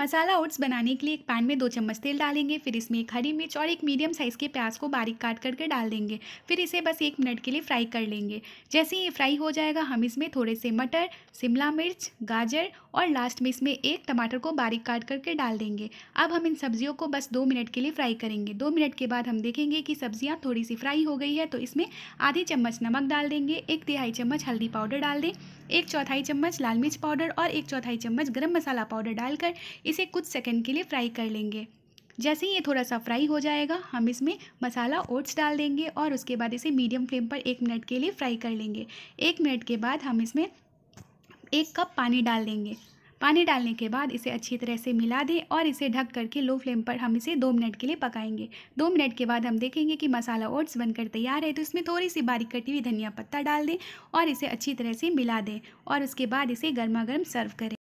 मसाला oats बनाने के लिए एक पैन में दो चम्मच तेल डालेंगे फिर इसमें एक हरी मिर्च और एक मीडियम साइज़ के प्याज को बारीक काट करके डाल देंगे फिर इसे बस एक मिनट के लिए फ्राई कर लेंगे जैसे ही ये फ्राई हो जाएगा हम इसमें थोड़े से मटर शिमला मिर्च गाजर और लास्ट में इसमें एक टमाटर को बारीक काट करके डाल देंगे अब हम इन सब्जियों को बस दो मिनट के लिए फ्राई करेंगे दो मिनट के बाद हम देखेंगे कि सब्जियाँ थोड़ी सी फ्राई हो गई है तो इसमें आधी चम्मच नमक डाल देंगे एक तिहाई चम्मच हल्दी पाउडर डाल दें एक चौथाई चम्मच लाल मिर्च पाउडर और एक चौथाई चम्मच गर्म मसाला पाउडर डालकर इसे कुछ सेकंड के लिए फ्राई कर लेंगे जैसे ही ये थोड़ा सा फ्राई हो जाएगा हम इसमें मसाला ओट्स डाल देंगे और उसके बाद इसे मीडियम फ्लेम पर एक मिनट के लिए फ्राई कर लेंगे एक मिनट के बाद हम इसमें एक कप पानी डाल देंगे पानी डालने के बाद इसे अच्छी तरह से मिला दें और इसे ढक करके लो फ्लेम पर हम इसे दो मिनट के लिए पकाएंगे दो मिनट के बाद हम देखेंगे कि मसाला ओट्स बनकर तैयार है तो इसमें थोड़ी सी बारीक कटी हुई धनिया पत्ता डाल दें और इसे अच्छी तरह से मिला दें और उसके बाद इसे गर्मा गर्म सर्व करें